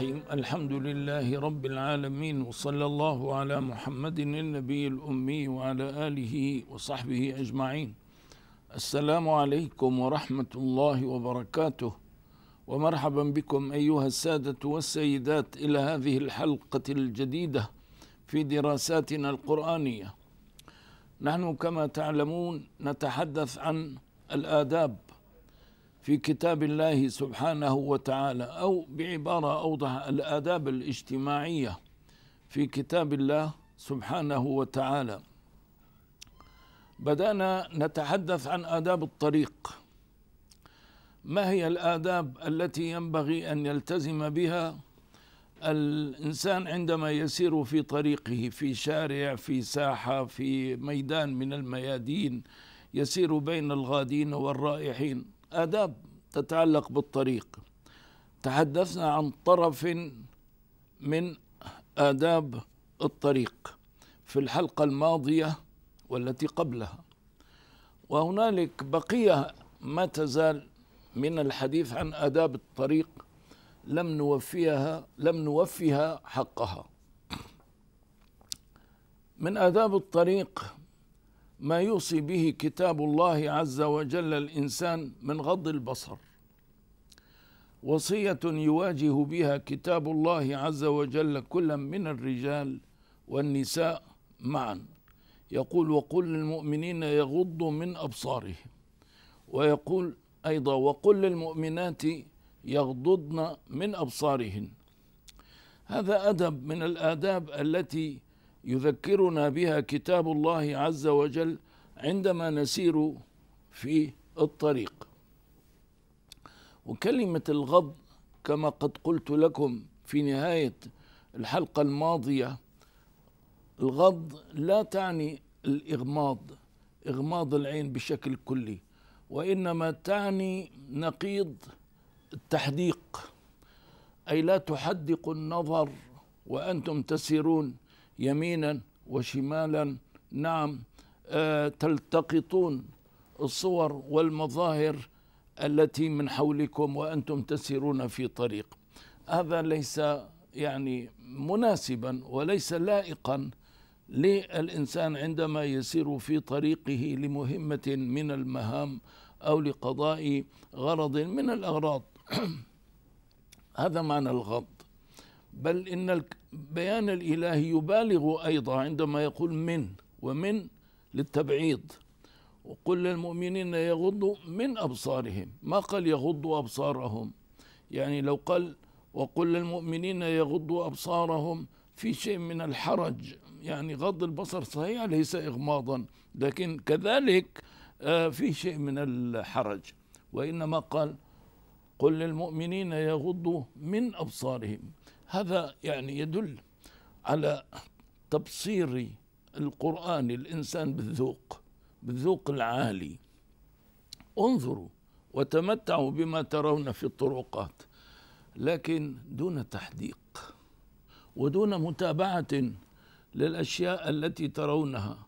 الرحيم الحمد لله رب العالمين وصلى الله على محمد النبي الأمي وعلى آله وصحبه أجمعين السلام عليكم ورحمة الله وبركاته ومرحبا بكم أيها السادة والسيدات إلى هذه الحلقة الجديدة في دراساتنا القرآنية نحن كما تعلمون نتحدث عن الآداب في كتاب الله سبحانه وتعالى أو بعبارة أوضح الآداب الاجتماعية في كتاب الله سبحانه وتعالى بدأنا نتحدث عن آداب الطريق ما هي الآداب التي ينبغي أن يلتزم بها الإنسان عندما يسير في طريقه في شارع في ساحة في ميدان من الميادين يسير بين الغادين والرائحين آداب تتعلق بالطريق تحدثنا عن طرف من آداب الطريق في الحلقة الماضية والتي قبلها وهنالك بقية ما تزال من الحديث عن آداب الطريق لم نوفيها لم نوفيها حقها من آداب الطريق ما يوصي به كتاب الله عز وجل الانسان من غض البصر وصيه يواجه بها كتاب الله عز وجل كلا من الرجال والنساء معا يقول وقل للمؤمنين يغضوا من ابصارهم ويقول ايضا وقل للمؤمنات يغضضن من ابصارهن هذا ادب من الاداب التي يذكرنا بها كتاب الله عز وجل عندما نسير في الطريق وكلمة الغض كما قد قلت لكم في نهاية الحلقة الماضية الغض لا تعني الإغماض إغماض العين بشكل كلي وإنما تعني نقيض التحديق أي لا تحدق النظر وأنتم تسيرون يمينا وشمالا نعم آه، تلتقطون الصور والمظاهر التي من حولكم وأنتم تسيرون في طريق هذا ليس يعني مناسبا وليس لائقا للإنسان عندما يسير في طريقه لمهمة من المهام أو لقضاء غرض من الأغراض هذا معنى الغض بل إن بيان الإله يبالغ أيضا عندما يقول من ومن للتبعيض وقل للمؤمنين يغضوا من أبصارهم ما قال يغضوا أبصارهم يعني لو قال وقل للمؤمنين يغضوا أبصارهم في شيء من الحرج يعني غض البصر صحيح ليس إغماضا لكن كذلك آه، في شيء من الحرج وإنما قال قل للمؤمنين يغضوا من أبصارهم هذا يعني يدل على تبصير القرآن الإنسان بالذوق بالذوق العالي انظروا وتمتعوا بما ترون في الطرقات لكن دون تحديق ودون متابعة للأشياء التي ترونها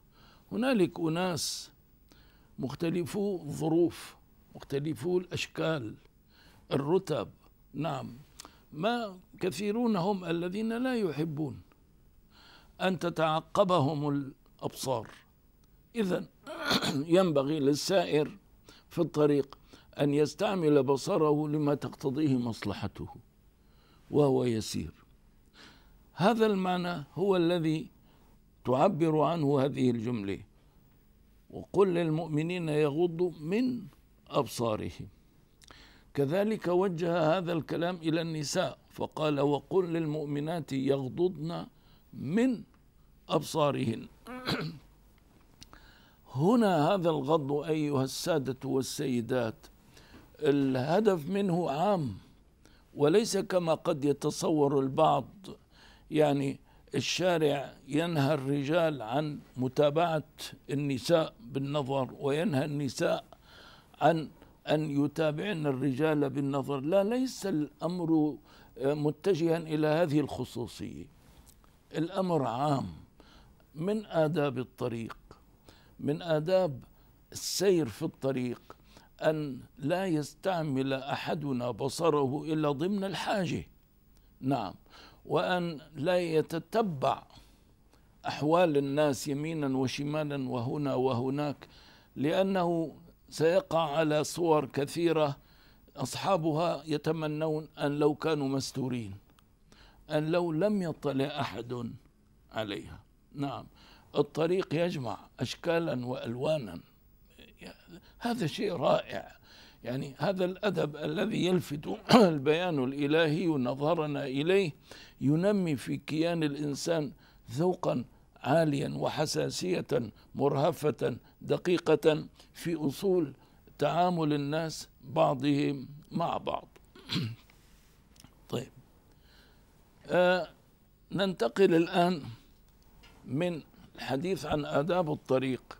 هنالك أناس مختلفو الظروف مختلفو الأشكال الرتب نعم ما كثيرون هم الذين لا يحبون أن تتعقبهم الأبصار إذا ينبغي للسائر في الطريق أن يستعمل بصره لما تقتضيه مصلحته وهو يسير هذا المعنى هو الذي تعبر عنه هذه الجمله وقل للمؤمنين يغضوا من أبصارهم كذلك وجه هذا الكلام إلى النساء فقال وقل للمؤمنات يغضضن من أبصارهن هنا هذا الغض أيها السادة والسيدات الهدف منه عام وليس كما قد يتصور البعض يعني الشارع ينهى الرجال عن متابعة النساء بالنظر وينهى النساء عن أن يتابعن الرجال بالنظر لا ليس الأمر آه، متجها إلى هذه الخصوصية الأمر عام من آداب الطريق من آداب السير في الطريق أن لا يستعمل أحدنا بصره إلا ضمن الحاجة نعم وأن لا يتتبع أحوال الناس يمينا وشمالا وهنا وهناك لأنه سيقع على صور كثيرة أصحابها يتمنون أن لو كانوا مستورين أن لو لم يطلع أحد عليها نعم الطريق يجمع أشكالا وألوانا هذا شيء رائع يعني هذا الأدب الذي يلفت البيان الإلهي نظرنا إليه ينمي في كيان الإنسان ذوقا عاليا وحساسية مرهفة دقيقة في أصول تعامل الناس بعضهم مع بعض طيب آه ننتقل الآن من الحديث عن آداب الطريق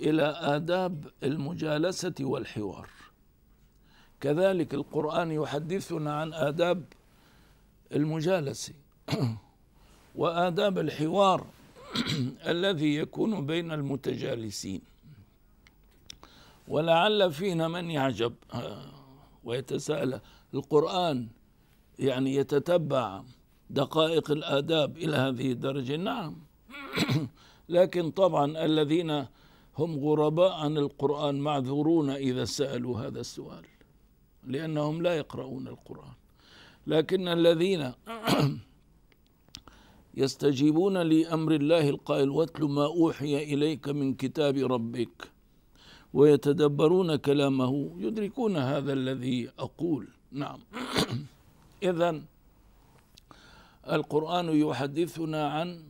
إلى آداب المجالسة والحوار كذلك القرآن يحدثنا عن آداب المجالسة وآداب الحوار الذي يكون بين المتجالسين ولعل فينا من يعجب آه، ويتساءل القرآن يعني يتتبع دقائق الآداب إلى هذه الدرجة نعم لكن طبعا الذين هم غرباء عن القرآن معذورون إذا سألوا هذا السؤال لأنهم لا يقرؤون القرآن لكن الذين يستجيبون لأمر الله القائل واتل ما أوحي إليك من كتاب ربك ويتدبرون كلامه يدركون هذا الذي أقول نعم إذا القرآن يحدثنا عن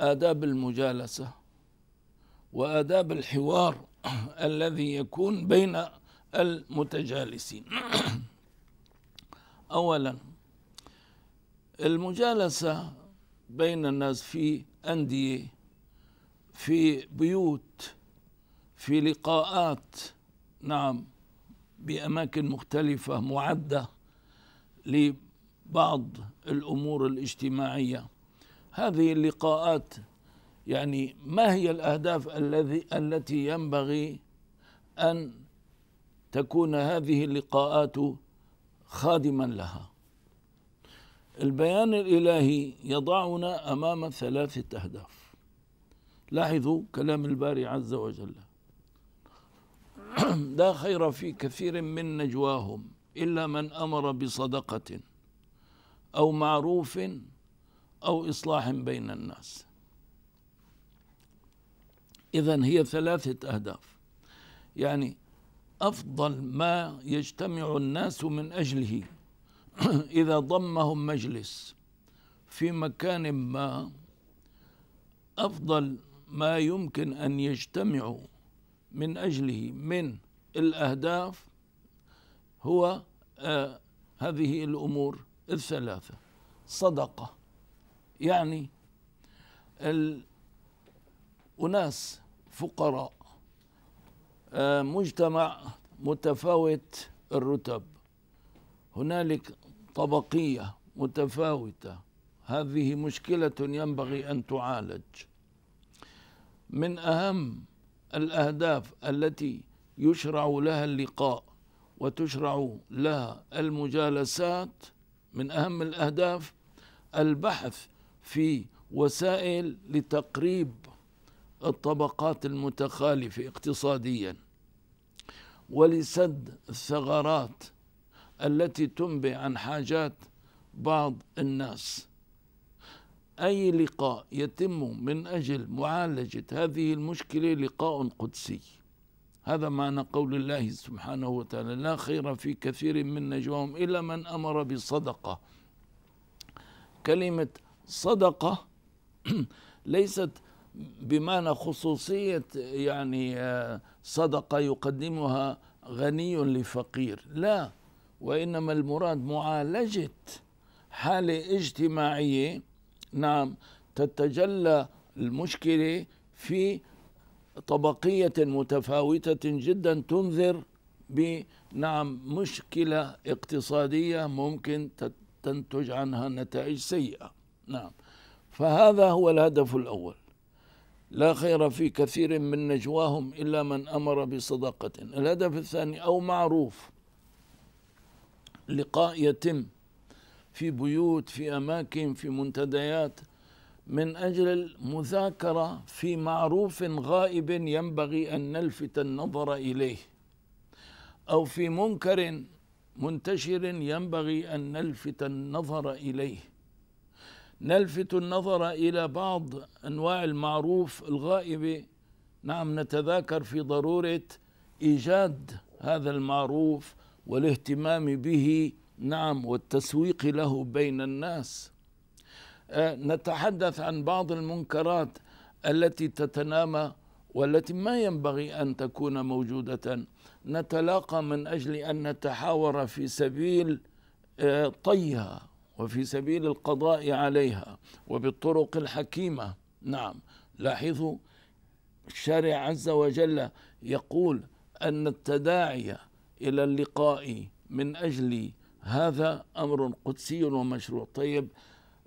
آداب المجالسة وآداب الحوار الذي يكون بين المتجالسين أولا المجالسة بين الناس في أندية في بيوت في لقاءات نعم بأماكن مختلفة معدة لبعض الأمور الاجتماعية هذه اللقاءات يعني ما هي الأهداف الذي التي ينبغي أن تكون هذه اللقاءات خادما لها البيان الإلهي يضعنا أمام ثلاثة أهداف لاحظوا كلام الباري عز وجل لا خير في كثير من نجواهم إلا من أمر بصدقة أو معروف أو إصلاح بين الناس إذا هي ثلاثة أهداف يعني أفضل ما يجتمع الناس من أجله إذا ضمهم مجلس في مكان ما أفضل ما يمكن أن يجتمعوا من أجله من الأهداف هو آه هذه الأمور الثلاثة صدقة يعني أناس فقراء آه مجتمع متفاوت الرتب هنالك طبقية متفاوتة هذه مشكلة ينبغي أن تعالج من أهم الأهداف التي يشرع لها اللقاء وتشرع لها المجالسات من أهم الأهداف البحث في وسائل لتقريب الطبقات المتخالفة اقتصاديا ولسد الثغرات التي تنبئ عن حاجات بعض الناس أي لقاء يتم من أجل معالجة هذه المشكلة لقاء قدسي هذا معنى قول الله سبحانه وتعالى لا خير في كثير من نجواهم إلا من أمر بصدقة كلمة صدقة ليست بمعنى خصوصية يعني آه، صدقة يقدمها غني لفقير لا وإنما المراد معالجة حالة اجتماعية نعم تتجلى المشكلة في طبقية متفاوتة جدا تنذر بنعم مشكلة اقتصادية ممكن تنتج عنها نتائج سيئة نعم فهذا هو الهدف الأول لا خير في كثير من نجواهم إلا من أمر بصدقة الهدف الثاني أو معروف لقاء يتم في بيوت في أماكن في منتديات من أجل المذاكرة في معروف غائب ينبغي أن نلفت النظر إليه أو في منكر منتشر ينبغي أن نلفت النظر إليه نلفت النظر إلى بعض أنواع المعروف الغائب نعم نتذاكر في ضرورة إيجاد هذا المعروف والاهتمام به نعم والتسويق له بين الناس آه، نتحدث عن بعض المنكرات التي تتنامى والتي ما ينبغي ان تكون موجوده نتلاقى من اجل ان نتحاور في سبيل آه، طيها وفي سبيل القضاء عليها وبالطرق الحكيمه نعم لاحظوا الشارع عز وجل يقول ان التداعي إلى اللقاء من أجل هذا أمر قدسي ومشروع طيب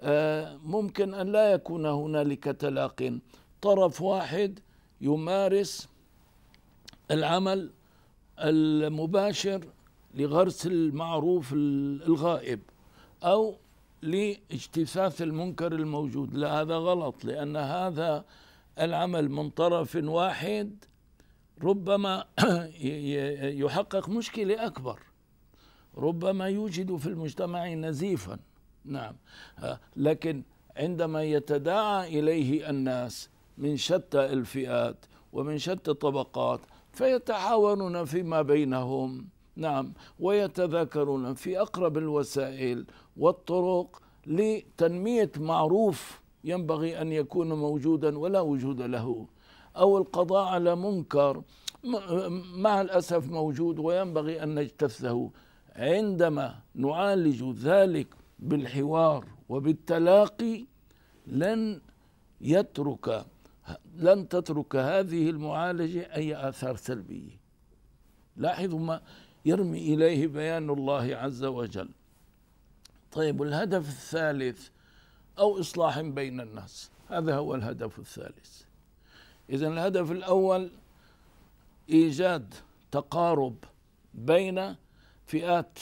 آه، ممكن أن لا يكون هنالك تلاق طرف واحد يمارس العمل المباشر لغرس المعروف الغائب أو لاجتثاث المنكر الموجود لا هذا غلط لأن هذا العمل من طرف واحد ربما يحقق مشكلة أكبر ربما يوجد في المجتمع نزيفا نعم آه، لكن عندما يتداعى إليه الناس من شتى الفئات ومن شتى الطبقات فيتعاونون فيما بينهم نعم ويتذاكرون في أقرب الوسائل والطرق لتنمية معروف ينبغي أن يكون موجودا ولا وجود له أو القضاء على منكر مع الأسف موجود وينبغي أن نجتثه عندما نعالج ذلك بالحوار وبالتلاقي لن يترك لن تترك هذه المعالجة أي آثار سلبية لاحظوا ما يرمي إليه بيان الله عز وجل طيب الهدف الثالث أو إصلاح بين الناس هذا هو الهدف الثالث إذا الهدف الأول إيجاد تقارب بين فئات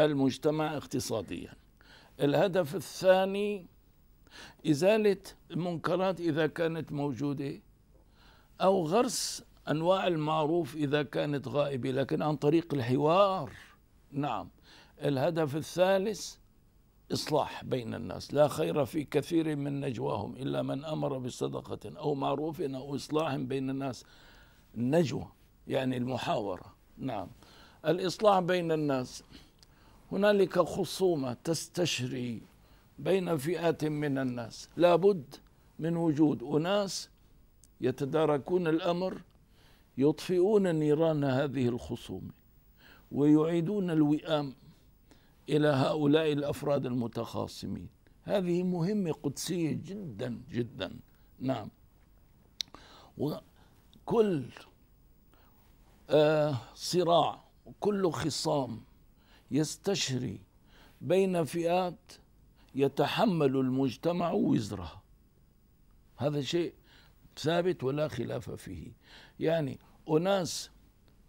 المجتمع اقتصاديا الهدف الثاني إزالة المنكرات إذا كانت موجودة أو غرس أنواع المعروف إذا كانت غائبة لكن عن طريق الحوار نعم الهدف الثالث إصلاح بين الناس لا خير في كثير من نجواهم إلا من أمر بصدقة أو معروف أو إصلاح بين الناس النجوى يعني المحاورة نعم الإصلاح بين الناس هنالك خصومة تستشري بين فئات من الناس لابد من وجود أناس يتداركون الأمر يطفئون نيران هذه الخصومة ويعيدون الوئام إلى هؤلاء الأفراد المتخاصمين هذه مهمة قدسية جدا جدا نعم وكل آه، صراع وكل خصام يستشري بين فئات يتحمل المجتمع وزرها هذا شيء ثابت ولا خلاف فيه يعني أناس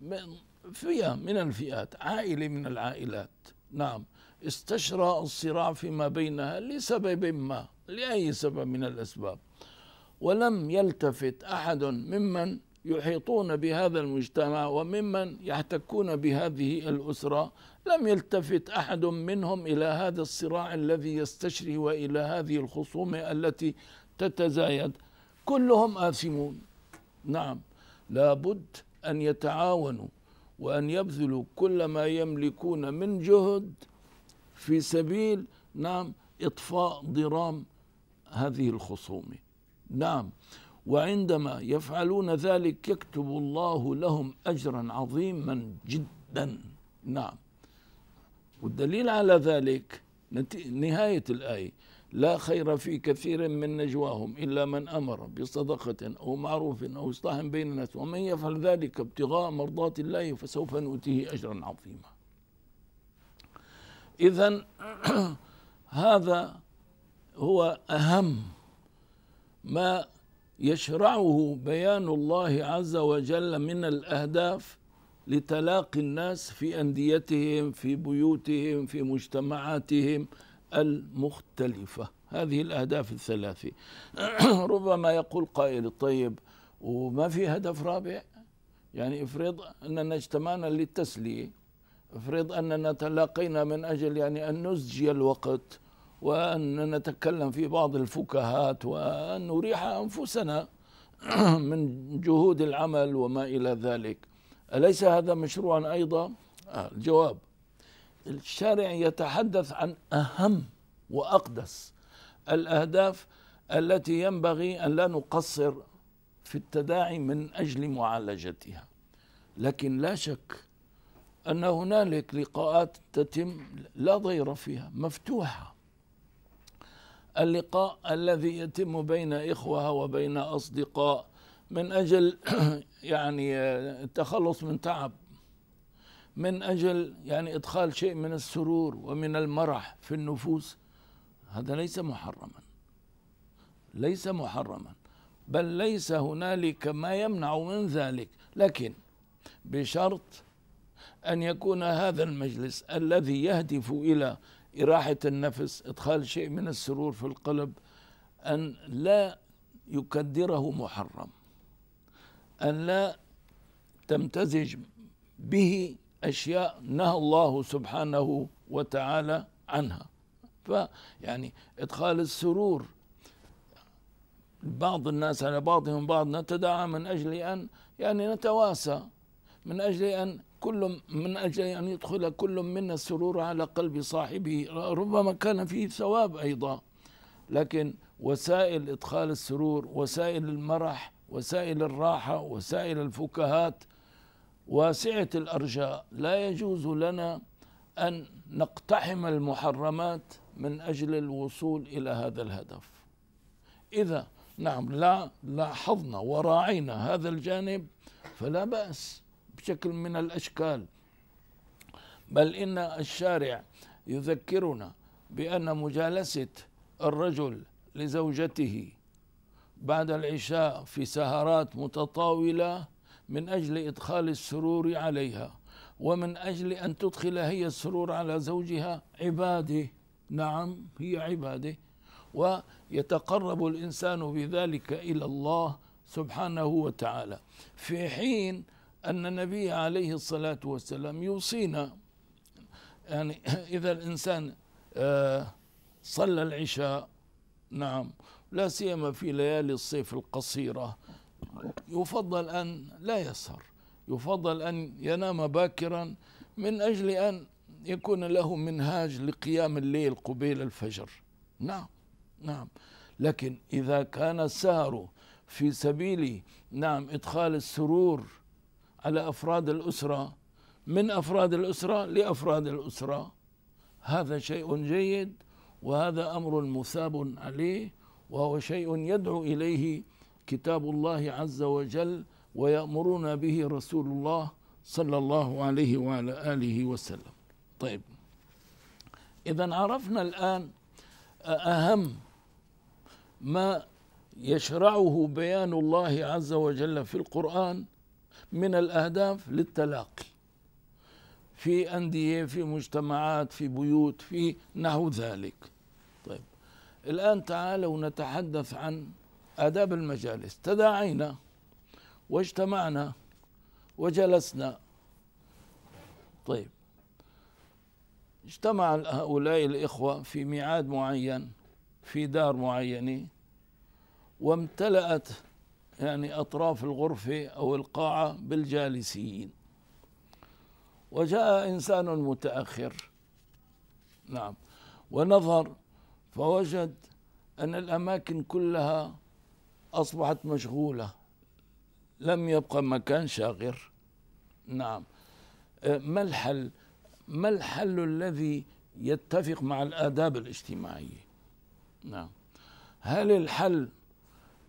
من فئة من الفئات عائلة من العائلات نعم استشرى الصراع فيما بينها لسبب ما لأي سبب من الأسباب ولم يلتفت أحد ممن يحيطون بهذا المجتمع وممن يحتكون بهذه الأسرة لم يلتفت أحد منهم إلى هذا الصراع الذي يستشري وإلى هذه الخصومة التي تتزايد كلهم آثمون نعم لابد أن يتعاونوا وأن يبذلوا كل ما يملكون من جهد في سبيل نعم إطفاء ضرام هذه الخصومة نعم وعندما يفعلون ذلك يكتب الله لهم أجرا عظيما جدا نعم والدليل على ذلك نهاية الآية لا خير في كثير من نجواهم إلا من أمر بصدقة أو معروف أو إصلاح بين الناس ومن يفعل ذلك ابتغاء مرضات الله فسوف نؤتيه أجرا عظيما إذا هذا هو أهم ما يشرعه بيان الله عز وجل من الأهداف لتلاقي الناس في أنديتهم في بيوتهم في مجتمعاتهم المختلفة هذه الأهداف الثلاثة ربما يقول قائل طيب وما في هدف رابع يعني افرض أننا اجتمعنا للتسلية افرض أننا تلاقينا من أجل يعني أن نزجي الوقت وأن نتكلم في بعض الفكاهات وأن نريح أنفسنا من جهود العمل وما إلى ذلك أليس هذا مشروعا أيضا؟ آه، الجواب الشارع يتحدث عن أهم وأقدس الأهداف التي ينبغي أن لا نقصر في التداعي من أجل معالجتها لكن لا شك أن هنالك لقاءات تتم لا ضير فيها مفتوحة اللقاء الذي يتم بين إخوة وبين أصدقاء من أجل يعني آه، التخلص من تعب من أجل يعني إدخال شيء من السرور ومن المرح في النفوس هذا ليس محرما ليس محرما بل ليس هنالك ما يمنع من ذلك لكن بشرط أن يكون هذا المجلس الذي يهدف إلى إراحة النفس إدخال شيء من السرور في القلب أن لا يكدره محرم أن لا تمتزج به أشياء نهى الله سبحانه وتعالى عنها فيعني إدخال السرور بعض الناس على بعضهم بعض نتداعى من أجل أن يعني نتواسى من أجل أن كل من أجل أن يدخل كل منا السرور على قلب صاحبه ربما كان فيه ثواب أيضا لكن وسائل إدخال السرور وسائل المرح وسائل الراحة وسائل الفكاهات واسعة الأرجاء لا يجوز لنا أن نقتحم المحرمات من أجل الوصول إلى هذا الهدف إذا نعم لا لاحظنا وراعينا هذا الجانب فلا بأس بشكل من الأشكال بل إن الشارع يذكرنا بأن مجالسة الرجل لزوجته بعد العشاء في سهرات متطاولة من أجل إدخال السرور عليها ومن أجل أن تدخل هي السرور على زوجها عباده نعم هي عباده ويتقرب الإنسان بذلك إلى الله سبحانه وتعالى في حين أن النبي عليه الصلاة والسلام يوصينا يعني إذا الإنسان آه، صلى العشاء نعم لا سيما في ليالي الصيف القصيرة يفضل أن لا يسهر يفضل أن ينام باكرا من أجل أن يكون له منهاج لقيام الليل قبيل الفجر نعم نعم لكن إذا كان السهر في سبيل نعم إدخال السرور على أفراد الأسرة من أفراد الأسرة لأفراد الأسرة هذا شيء جيد وهذا أمر مثاب عليه وهو شيء يدعو إليه كتاب الله عز وجل ويأمرنا به رسول الله صلى الله عليه وعلى آله وسلم طيب إذا عرفنا الآن أهم ما يشرعه بيان الله عز وجل في القرآن من الأهداف للتلاقي في أندية في مجتمعات في بيوت في نحو ذلك طيب الآن تعالوا نتحدث عن آداب المجالس تداعينا واجتمعنا وجلسنا طيب اجتمع هؤلاء الإخوة في ميعاد معين في دار معينة وامتلأت يعني أطراف الغرفة أو القاعة بالجالسين وجاء إنسان متأخر نعم ونظر فوجد أن الأماكن كلها أصبحت مشغولة لم يبقى مكان شاغر نعم أه، ما الحل ما الحل الذي يتفق مع الآداب الاجتماعية نعم هل الحل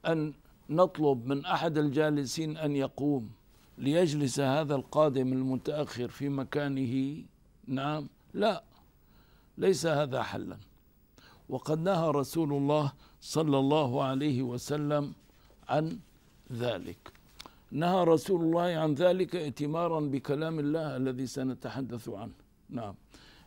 أن نطلب من أحد الجالسين أن يقوم ليجلس هذا القادم المتأخر في مكانه نعم لا ليس هذا حلا وقد نهى رسول الله صلى الله عليه وسلم عن ذلك نهى رسول الله عن ذلك ائتمارا بكلام الله الذي سنتحدث عنه نعم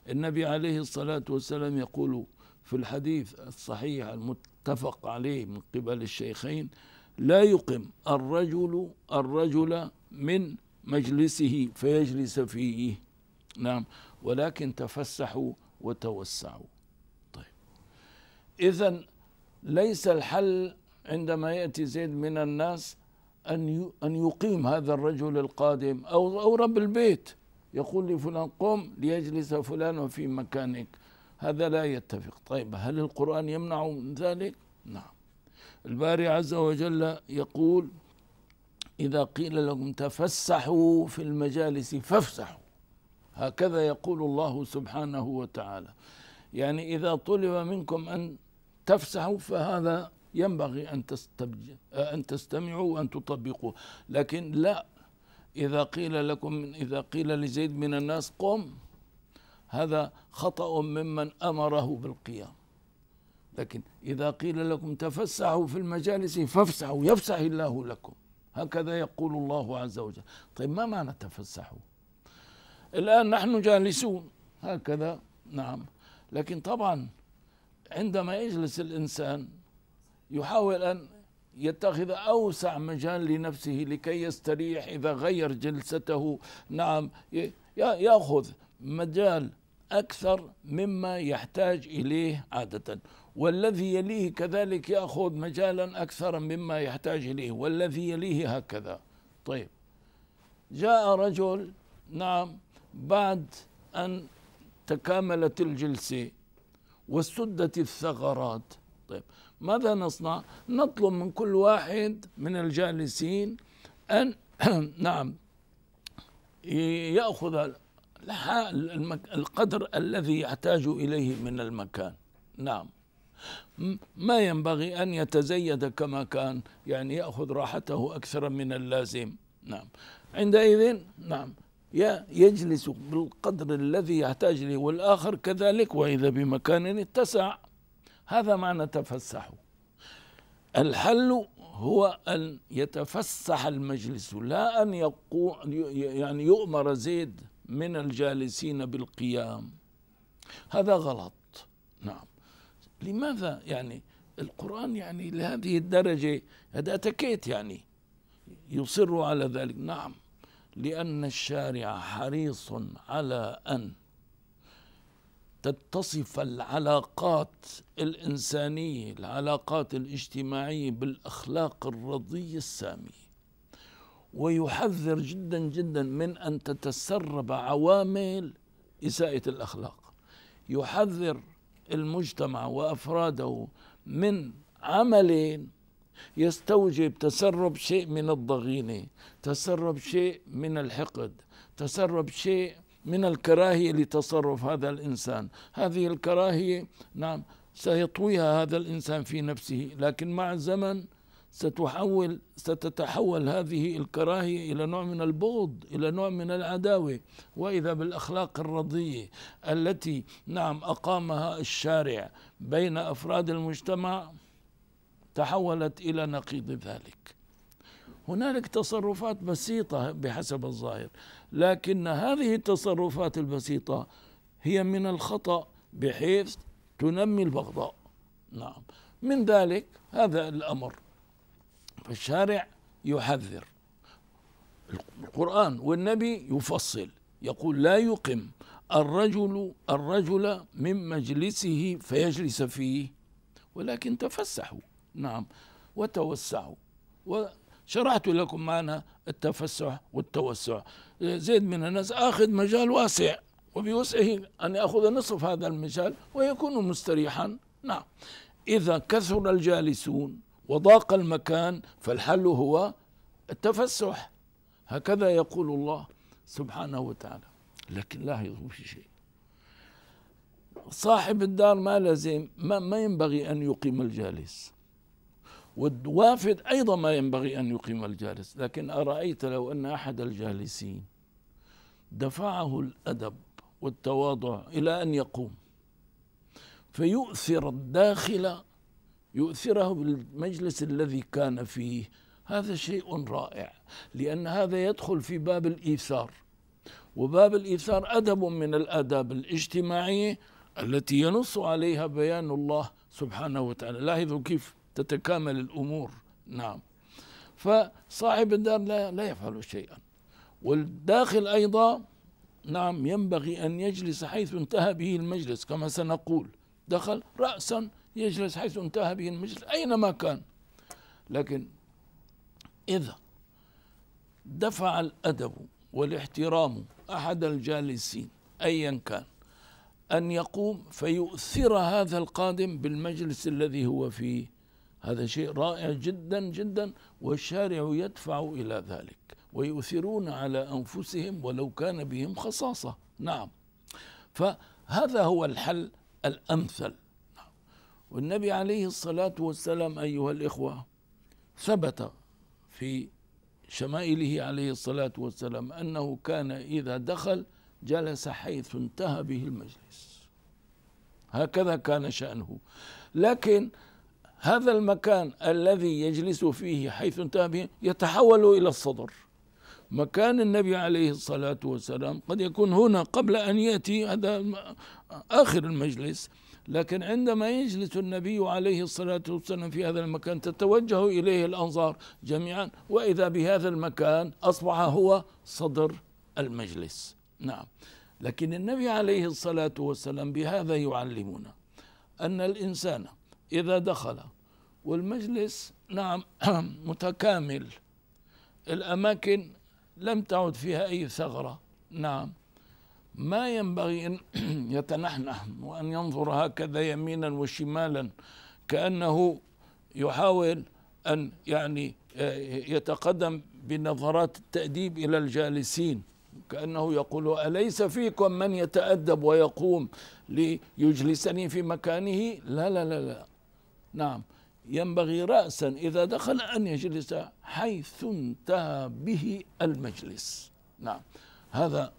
النبي عليه الصلاة والسلام يقول في الحديث الصحيح المتفق عليه من قبل الشيخين لا يقم الرجل الرجل من مجلسه فيجلس فيه نعم ولكن تفسحوا وتوسعوا طيب إذا ليس الحل عندما يأتي زيد من الناس أن أن يقيم هذا الرجل القادم أو أو رب البيت يقول لفلان قم ليجلس فلان في مكانك هذا لا يتفق طيب هل القرآن يمنع من ذلك؟ نعم الباري عز وجل يقول إذا قيل لكم تفسحوا في المجالس فافسحوا هكذا يقول الله سبحانه وتعالى يعني إذا طلب منكم أن تفسحوا فهذا ينبغي أن أن تستمعوا وأن تطبقوا لكن لا إذا قيل لكم إذا قيل لزيد من الناس قم هذا خطأ ممن أمره بالقيام لكن إذا قيل لكم تفسحوا في المجالس فافسحوا يفسح الله لكم هكذا يقول الله عز وجل طيب ما معنى تفسحوا الآن نحن جالسون هكذا نعم لكن طبعا عندما يجلس الإنسان يحاول أن يتخذ أوسع مجال لنفسه لكي يستريح إذا غير جلسته نعم يأخذ مجال أكثر مما يحتاج إليه عادة والذي يليه كذلك يأخذ مجالا أكثر مما يحتاج إليه والذي يليه هكذا طيب جاء رجل نعم بعد أن تكاملت الجلسة وسدت الثغرات طيب ماذا نصنع نطلب من كل واحد من الجالسين أن نعم يأخذ القدر الذي يحتاج إليه من المكان نعم ما ينبغي أن يتزيد كما كان يعني يأخذ راحته أكثر من اللازم نعم عندئذ نعم يجلس بالقدر الذي يحتاج اليه والاخر كذلك واذا بمكان اتسع هذا ما نتفسح الحل هو ان يتفسح المجلس لا ان يقو يعني يؤمر زيد من الجالسين بالقيام هذا غلط نعم لماذا يعني القرآن يعني لهذه الدرجة هذا أتكيت يعني يصر على ذلك نعم لأن الشارع حريص على أن تتصف العلاقات الإنسانية العلاقات الاجتماعية بالأخلاق الرضية السامية ويحذر جدا جدا من أن تتسرب عوامل إساءة الأخلاق يحذر المجتمع وأفراده من عمل يستوجب تسرب شيء من الضغينه تسرب شيء من الحقد تسرب شيء من الكراهيه لتصرف هذا الانسان هذه الكراهيه نعم سيطويها هذا الانسان في نفسه لكن مع الزمن ستحول ستتحول هذه الكراهية إلى نوع من البغض إلى نوع من العداوة وإذا بالأخلاق الرضية التي نعم أقامها الشارع بين أفراد المجتمع تحولت إلى نقيض ذلك هنالك تصرفات بسيطة بحسب الظاهر لكن هذه التصرفات البسيطة هي من الخطأ بحيث تنمي البغضاء نعم من ذلك هذا الأمر فالشارع يحذر القرآن والنبي يفصل يقول لا يقم الرجل الرجل من مجلسه فيجلس فيه ولكن تفسحوا نعم وتوسعوا وشرحت لكم معنى التفسع والتوسع زيد من الناس آخذ مجال واسع وبوسعه أن يأخذ نصف هذا المجال ويكون مستريحا نعم إذا كثر الجالسون وضاق المكان فالحل هو التفسح هكذا يقول الله سبحانه وتعالى لكن لا يظهر في شيء صاحب الدار ما لازم ما, ما ينبغي أن يقيم الجالس والوافد أيضا ما ينبغي أن يقيم الجالس لكن أرأيت لو أن أحد الجالسين دفعه الأدب والتواضع إلى أن يقوم فيؤثر الداخل يؤثره بالمجلس الذي كان فيه هذا شيء رائع لأن هذا يدخل في باب الإيثار وباب الإيثار أدب من الآداب الاجتماعية التي ينص عليها بيان الله سبحانه وتعالى لاحظوا كيف تتكامل الأمور نعم فصاحب الدار لا, لا يفعل شيئا والداخل أيضا نعم ينبغي أن يجلس حيث انتهى به المجلس كما سنقول دخل رأسا يجلس حيث انتهى به المجلس أينما كان لكن إذا دفع الأدب والاحترام أحد الجالسين أيا كان أن يقوم فيؤثر هذا القادم بالمجلس الذي هو فيه هذا شيء رائع جدا جدا والشارع يدفع إلى ذلك ويؤثرون على أنفسهم ولو كان بهم خصاصة نعم فهذا هو الحل الأمثل نعم. والنبي عليه الصلاة والسلام أيها الإخوة ثبت في شمائله عليه الصلاة والسلام أنه كان إذا دخل جلس حيث انتهى به المجلس هكذا كان شأنه لكن هذا المكان الذي يجلس فيه حيث انتهى به يتحول إلى الصدر مكان النبي عليه الصلاة والسلام قد يكون هنا قبل أن يأتي هذا آخر المجلس لكن عندما يجلس النبي عليه الصلاة والسلام في هذا المكان تتوجه إليه الأنظار جميعا وإذا بهذا المكان أصبح هو صدر المجلس نعم لكن النبي عليه الصلاة والسلام بهذا يعلمنا أن الإنسان إذا دخل والمجلس نعم متكامل الأماكن لم تعد فيها أي ثغرة نعم ما ينبغي أن يتنحنح وأن ينظر هكذا يمينا وشمالا كأنه يحاول أن يعني آه، يتقدم بنظرات التأديب إلى الجالسين كأنه يقول أليس فيكم من يتأدب ويقوم ليجلسني في مكانه لا لا لا لا نعم ينبغي رأسا إذا دخل أن يجلس حيث انتهى به المجلس نعم هذا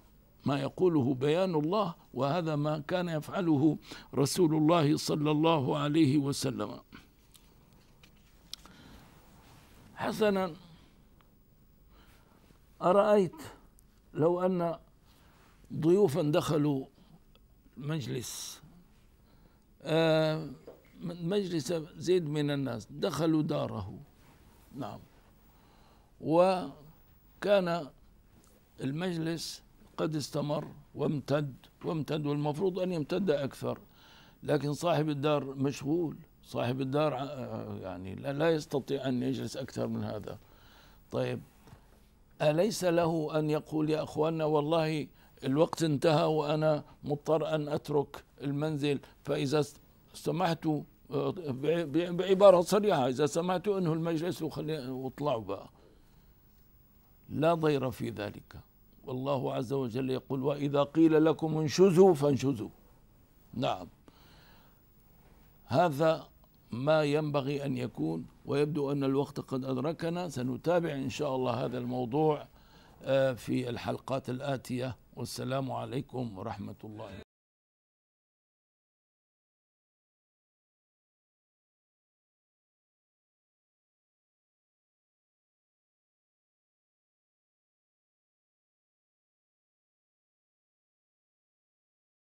ما يقوله بيان الله وهذا ما كان يفعله رسول الله صلى الله عليه وسلم حسنا أرأيت لو أن ضيوفا دخلوا مجلس آه، مجلس زيد من الناس دخلوا داره نعم وكان المجلس قد استمر وامتد وامتد والمفروض أن يمتد أكثر لكن صاحب الدار مشغول صاحب الدار آه، يعني لا يستطيع أن يجلس أكثر من هذا طيب أليس له أن يقول يا اخواننا والله الوقت انتهى وأنا مضطر أن أترك المنزل فإذا سمحت آه، بعبارة صريحة إذا سمحت أنه المجلس واطلعوا بقى لا ضير في ذلك والله عز وجل يقول وإذا قيل لكم انشزوا فانشزوا نعم هذا ما ينبغي أن يكون ويبدو أن الوقت قد أدركنا سنتابع إن شاء الله هذا الموضوع آه، في الحلقات الآتية والسلام عليكم ورحمة الله